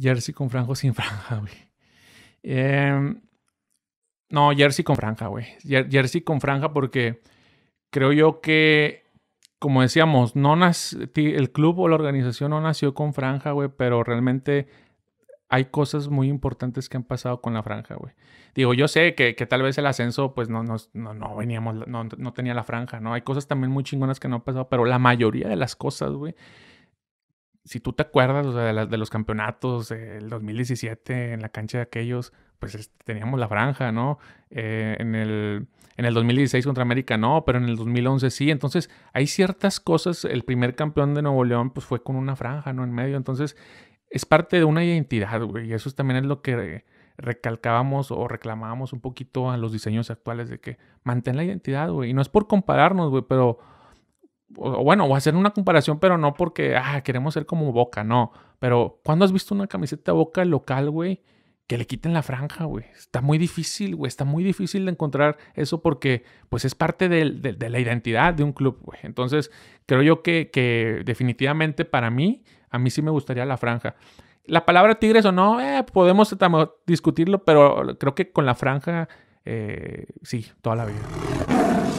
Jersey con franja sin franja, güey. Em, no, jersey con franja, güey. Jersey con franja porque creo yo que, como decíamos, no el club o la organización no nació con franja, güey, pero realmente hay cosas muy importantes que han pasado con la franja, güey. Digo, yo sé que, tal vez el ascenso, pues no, no, veníamos, no, no tenía la franja, ¿no? Hay cosas también muy chingonas que no han pasado, pero la mayoría de las cosas, güey, si tú te acuerdas de, los campeonatos, del 2017 en la cancha de aquellos, pues teníamos la franja, ¿no? Eh, en, el, en el 2016 contra América no, pero en el 2011 sí. Entonces hay ciertas cosas, el primer campeón de Nuevo León pues fue con una franja, ¿no? En medio. Entonces es parte de una identidad, güey. Y eso también es lo que recalcábamos o reclamábamos un poquito a los diseños actuales de que mantén la identidad, güey. Y no es por compararnos, güey, pero o bueno, o hacer una comparación, pero no porque, ah, queremos ser como Boca, no. Pero, ¿cuándo has visto una camiseta Boca local, güey? Que le quiten la franja, güey. Está muy difícil, güey. Está muy difícil de encontrar eso porque, pues, es parte de, la identidad de un club, güey. Entonces, creo yo que, definitivamente para mí, a mí sí me gustaría la franja. La palabra tigres o no, eh, podemos discutirlo, pero creo que con la franja, eh, sí, toda la vida.